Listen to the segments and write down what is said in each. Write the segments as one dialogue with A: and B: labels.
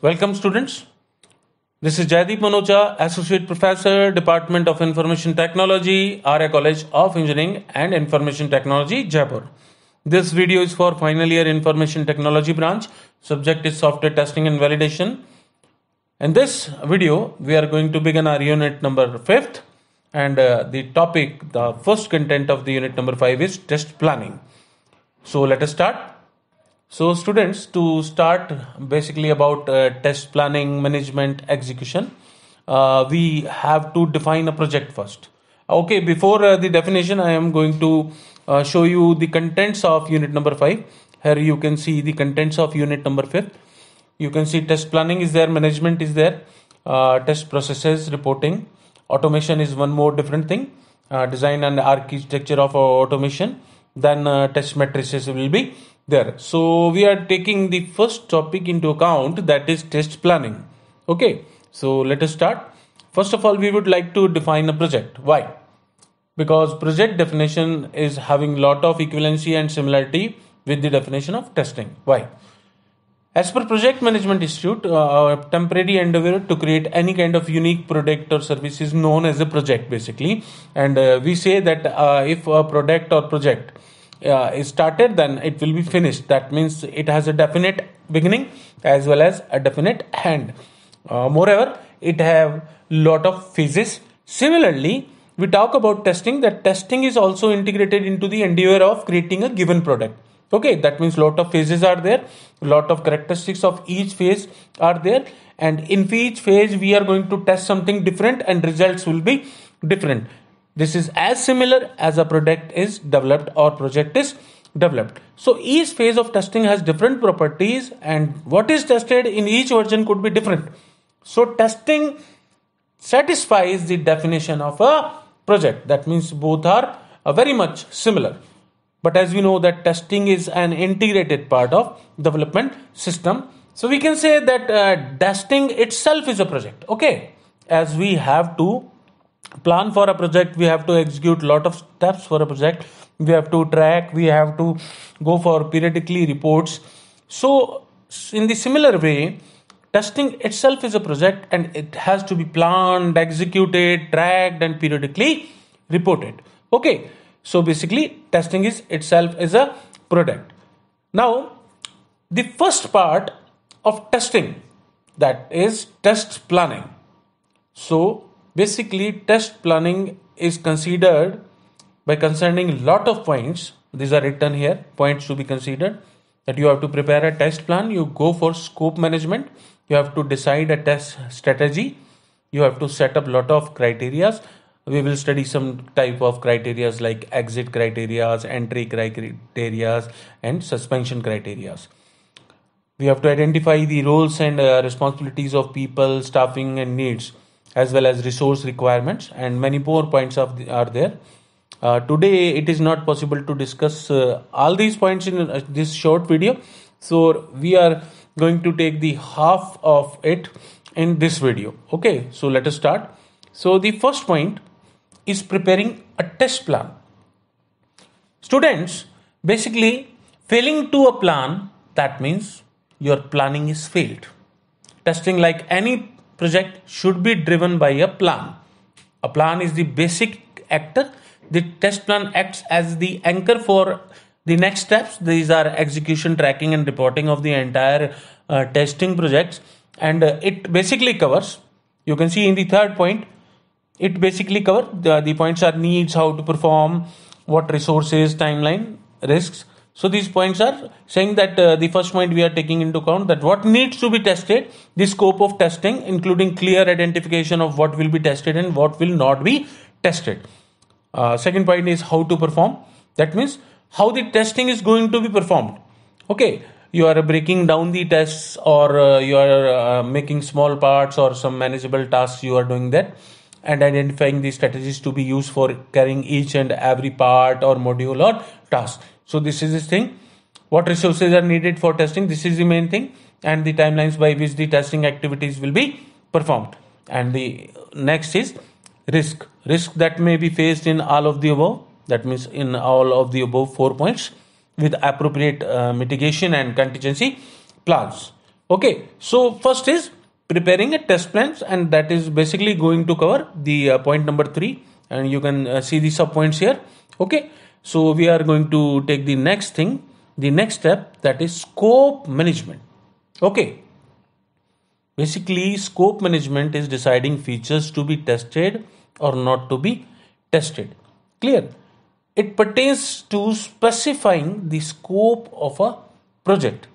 A: Welcome students. This is Jaydeep Manocha, Associate Professor, Department of Information Technology, RA College of Engineering and Information Technology, Jaipur. This video is for final year Information Technology branch. Subject is Software Testing and Validation. In this video, we are going to begin our unit number 5th and uh, the topic, the first content of the unit number 5 is test planning. So let us start. So, students, to start basically about uh, test planning, management, execution, uh, we have to define a project first. Okay, before uh, the definition, I am going to uh, show you the contents of unit number 5. Here you can see the contents of unit number 5. You can see test planning is there, management is there, uh, test processes, reporting, automation is one more different thing, uh, design and architecture of automation, then test matrices will be there. So we are taking the first topic into account that is test planning. Okay, so let us start. First of all, we would like to define a project. Why? Because project definition is having lot of equivalency and similarity with the definition of testing. Why? As per Project Management Institute, uh, our temporary endeavor to create any kind of unique product or service is known as a project basically. And uh, we say that uh, if a product or project uh, started then it will be finished that means it has a definite beginning as well as a definite end uh, moreover it have lot of phases similarly we talk about testing that testing is also integrated into the endeavor of creating a given product okay that means lot of phases are there lot of characteristics of each phase are there and in each phase we are going to test something different and results will be different this is as similar as a product is developed or project is developed. So each phase of testing has different properties and what is tested in each version could be different. So testing satisfies the definition of a project. That means both are uh, very much similar. But as we know that testing is an integrated part of development system. So we can say that uh, testing itself is a project. Okay. As we have to plan for a project we have to execute lot of steps for a project we have to track we have to go for periodically reports so in the similar way testing itself is a project and it has to be planned executed tracked and periodically reported okay so basically testing is itself is a product now the first part of testing that is test planning so basically test planning is considered by concerning lot of points these are written here points to be considered that you have to prepare a test plan you go for scope management you have to decide a test strategy you have to set up lot of criterias we will study some type of criterias like exit criterias entry criterias and suspension criterias we have to identify the roles and uh, responsibilities of people staffing and needs as well as resource requirements and many more points the, are there uh, today it is not possible to discuss uh, all these points in uh, this short video so we are going to take the half of it in this video okay so let us start so the first point is preparing a test plan students basically failing to a plan that means your planning is failed testing like any project should be driven by a plan. A plan is the basic actor. The test plan acts as the anchor for the next steps. These are execution, tracking, and reporting of the entire uh, testing projects. And uh, it basically covers, you can see in the third point, it basically covers the, uh, the points are needs, how to perform, what resources, timeline, risks so these points are saying that uh, the first point we are taking into account that what needs to be tested, the scope of testing, including clear identification of what will be tested and what will not be tested. Uh, second point is how to perform. That means how the testing is going to be performed. Okay, you are breaking down the tests or uh, you are uh, making small parts or some manageable tasks. You are doing that and identifying the strategies to be used for carrying each and every part or module or task so this is this thing. What resources are needed for testing? This is the main thing, and the timelines by which the testing activities will be performed. And the next is risk. Risk that may be faced in all of the above. That means in all of the above four points with appropriate uh, mitigation and contingency plans. Okay, so first is preparing a test plans, and that is basically going to cover the uh, point number three. And you can uh, see the sub points here. Okay so we are going to take the next thing, the next step that is scope management. Okay. Basically, scope management is deciding features to be tested or not to be tested. Clear? It pertains to specifying the scope of a project.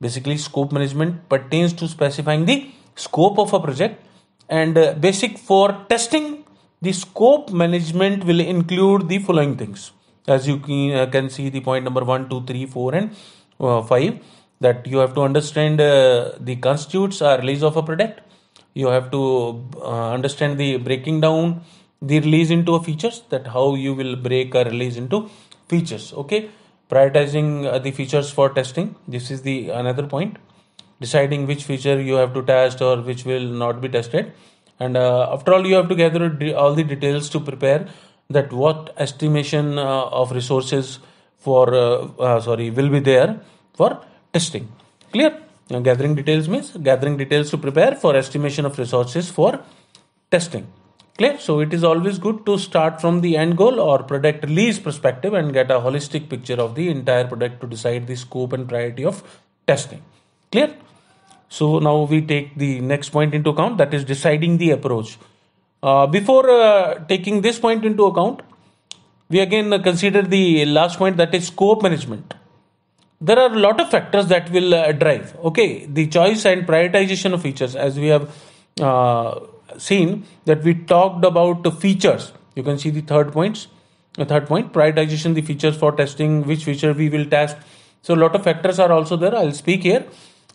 A: Basically, scope management pertains to specifying the scope of a project and uh, basic for testing the scope management will include the following things as you uh, can see the point number 1 2 3 4 and uh, 5 that you have to understand uh, the constitutes or release of a product you have to understand the breaking down the release into features that how you will break a release into features okay prioritizing uh, the features for testing this is the another point deciding which feature you have to test or which will not be tested and uh, after all you have to gather all the details to prepare that what estimation uh, of resources for uh, uh, sorry will be there for testing clear now, gathering details means gathering details to prepare for estimation of resources for testing clear so it is always good to start from the end goal or product release perspective and get a holistic picture of the entire product to decide the scope and priority of testing clear so now we take the next point into account that is deciding the approach uh, before uh, taking this point into account, we again consider the last point that is scope management. There are a lot of factors that will uh, drive. Okay, the choice and prioritization of features, as we have uh, seen that we talked about the features. You can see the third points. The uh, third point, prioritization the features for testing, which feature we will test. So a lot of factors are also there. I'll speak here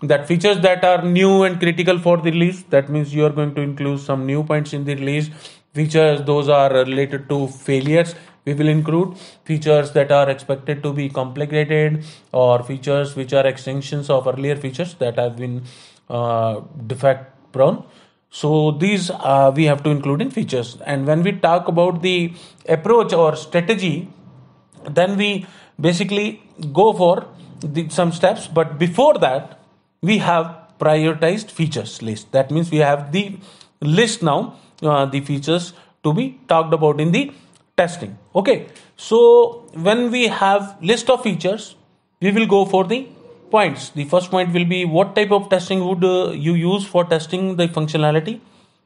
A: that features that are new and critical for the release that means you are going to include some new points in the release features those are related to failures we will include features that are expected to be complicated or features which are extensions of earlier features that have been uh, defect prone so these uh, we have to include in features and when we talk about the approach or strategy then we basically go for the, some steps but before that we have prioritized features list that means we have the list now uh, the features to be talked about in the testing okay so when we have list of features we will go for the points the first point will be what type of testing would uh, you use for testing the functionality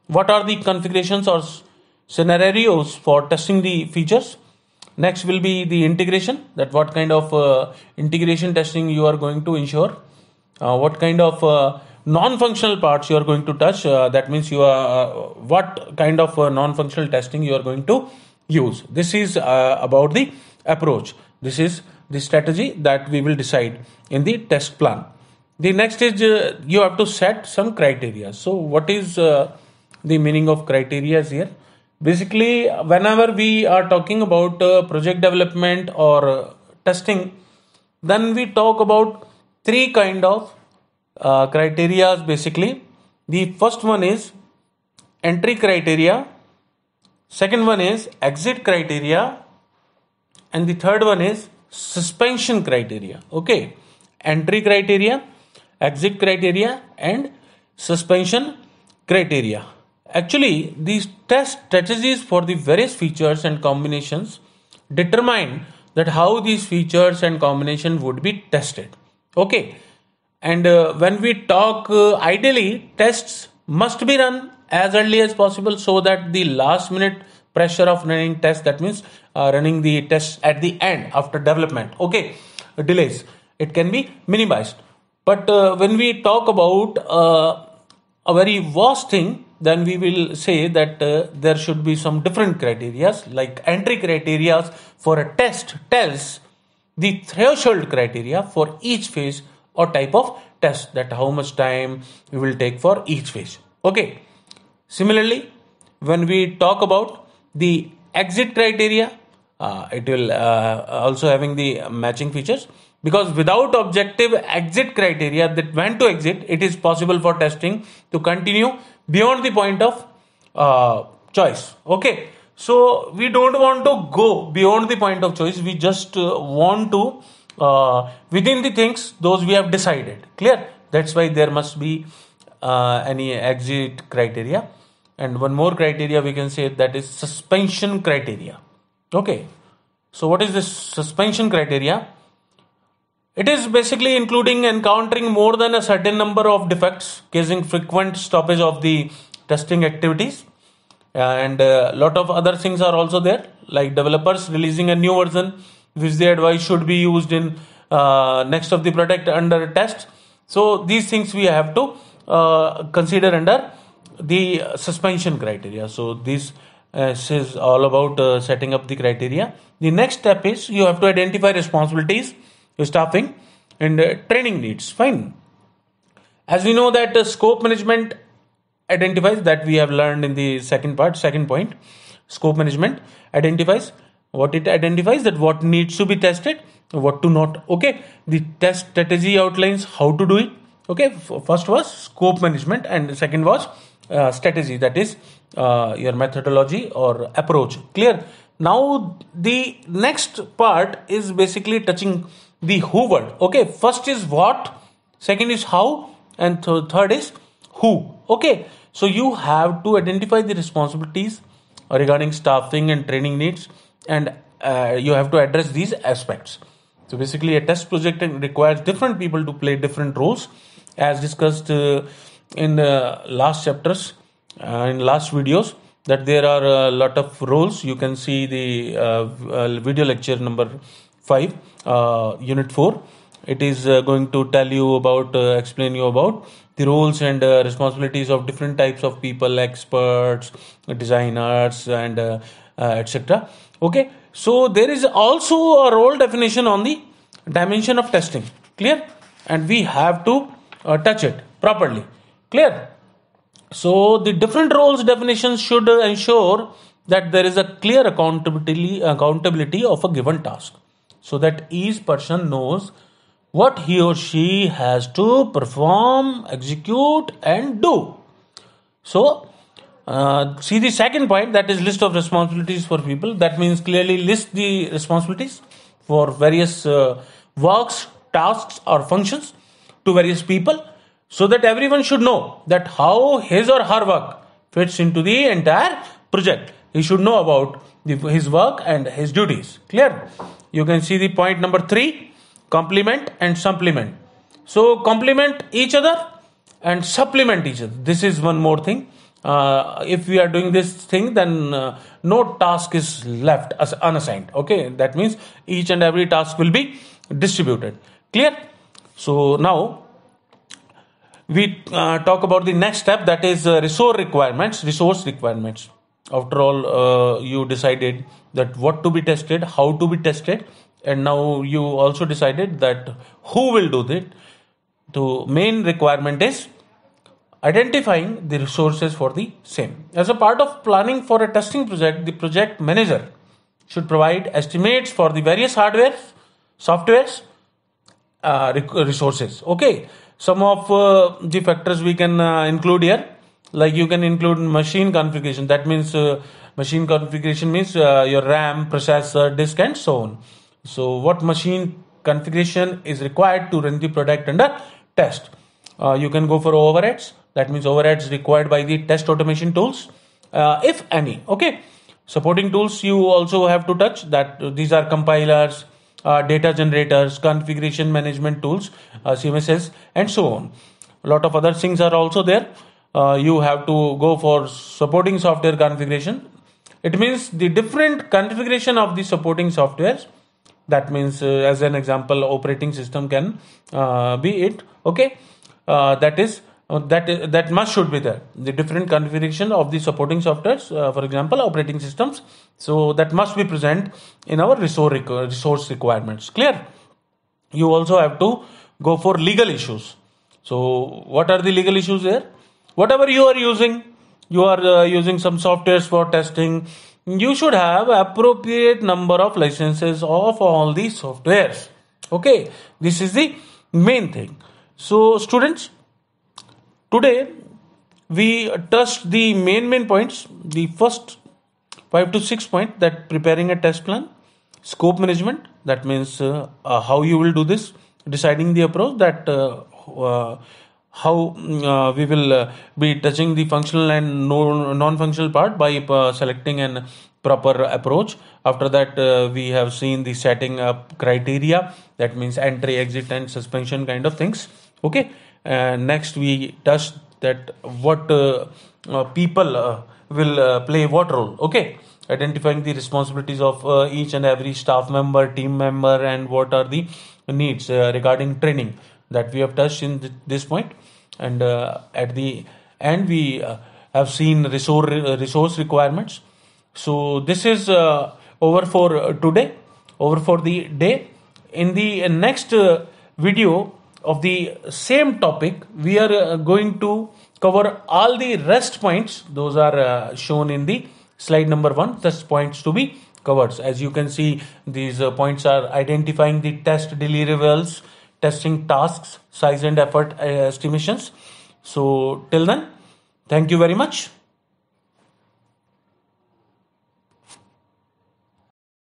A: what are the configurations or scenarios for testing the features next will be the integration that what kind of uh, integration testing you are going to ensure uh, what kind of uh, non-functional parts you are going to touch uh, that means you are what kind of non-functional testing you are going to use this is about the approach this is the strategy that we will decide in the test plan the next is uh, you have to set some criteria so what is uh, the meaning of criteria here basically whenever we are talking about uh, project development or testing then we talk about three kind of uh, criteria basically the first one is entry criteria second one is exit criteria and the third one is suspension criteria okay entry criteria exit criteria and suspension criteria actually these test strategies for the various features and combinations determine that how these features and combination would be tested Okay. And uh, when we talk uh, ideally, tests must be run as early as possible so that the last minute pressure of running tests, that means uh, running the test at the end after development, okay, delays, it can be minimized. But uh, when we talk about uh, a very vast thing, then we will say that uh, there should be some different criterias like entry criterias for a test tells the threshold criteria for each phase or type of test that how much time we will take for each phase okay similarly when we talk about the exit criteria uh, it will uh, also having the matching features because without objective exit criteria that when to exit it is possible for testing to continue beyond the point of uh, choice okay so we don't want to go beyond the point of choice. We just uh, want to uh, within the things those we have decided. Clear? That's why there must be uh, any exit criteria. And one more criteria we can say that is suspension criteria. Okay. So what is this suspension criteria? It is basically including encountering more than a certain number of defects, causing frequent stoppage of the testing activities uh, and a uh, lot of other things are also there like developers releasing a new version which they advise should be used in uh, next of the product under test so these things we have to uh, consider under the suspension criteria so this uh, is all about uh, setting up the criteria the next step is you have to identify responsibilities staffing and training needs fine as we know that scope management identifies that we have learned in the second part, second point. Scope management identifies what it identifies that what needs to be tested, what to not. Okay, the test strategy outlines how to do it. Okay, first was scope management, and second was uh, strategy that is uh, your methodology or approach. Clear. Now, the next part is basically touching the who word. Okay, first is what, second is how, and th- third is who. Okay, so you have to identify the responsibilities regarding staffing and training needs, and uh, you have to address these aspects. So basically, a test project requires different people to play different roles, as discussed uh, in the last chapters, uh, in last videos. That there are a lot of roles. You can see the uh, uh, video lecture number five, uh, unit four. It is going to tell you about, explain you about the roles and uh, responsibilities of different types of people experts designers and uh, uh etc okay so there is also a role definition on the dimension of testing clear and we have to uh, touch it properly clear so the different roles definitions should ensure that there is a clear accountability accountability of a given task so that each person knows what he or she has to perform, execute, and do. So, uh, see the second point that is list of responsibilities for people. That means clearly list the responsibilities for various uh, works, tasks, or functions to various people so that everyone should know that how his or her work fits into the entire project. He should know about the, his work and his duties. Clear? You can see the point number three complement and supplement so complement each other and supplement each other this is one more thing uh, if we are doing this thing then uh, no task is left as unassigned okay that means each and every task will be distributed clear so now we uh, talk about the next step that is uh, resource requirements resource requirements after all uh, you decided that what to be tested how to be tested and now you also decided that who will do that the main requirement is identifying the resources for the same as a part of planning for a testing project the project manager should provide estimates for the various hardware softwares uh, resources okay some of uh, the factors we can uh, include here like you can include machine configuration that means uh, machine configuration means uh, your ram processor disk and so on so what machine configuration is required to run the product under test? Uh, you can go for overheads. That means overheads required by the test automation tools, uh, if any. Okay. Supporting tools you also have to touch that these are compilers, uh, data generators, configuration management tools, uh, CMSs, and so on. A lot of other things are also there. Uh, you have to go for supporting software configuration. It means the different configuration of the supporting softwares that means uh, as an example operating system can uh, be it okay uh, that is that that must should be there the different configuration of the supporting softwares uh, for example operating systems so that must be present in our resource resource requirements clear you also have to go for legal issues so what are the legal issues there whatever you are using you are uh, using some softwares for testing you should have appropriate number of licenses of all the softwares okay this is the main thing so students today we touched the main main points the first 5 to 6 point that preparing a test plan scope management that means uh, uh, how you will do this deciding the approach that uh, uh how uh, we will uh, be touching the functional and non-functional part by uh, selecting an proper approach after that uh, we have seen the setting up criteria that means entry exit and suspension kind of things okay and next we touch that what uh, uh, people will play what role okay identifying the responsibilities of each and every staff member team member and what are the needs regarding training that we have touched in th- this point and uh, at the end we uh, have seen resource, resource requirements so this is uh, over for uh, today over for the day in the uh, next video of the same topic we are going to cover all the rest points those are shown in the slide number 1 test points to be covered as you can see these points are identifying the test deliverables testing tasks, size and effort uh, estimations. So till then, thank you very much.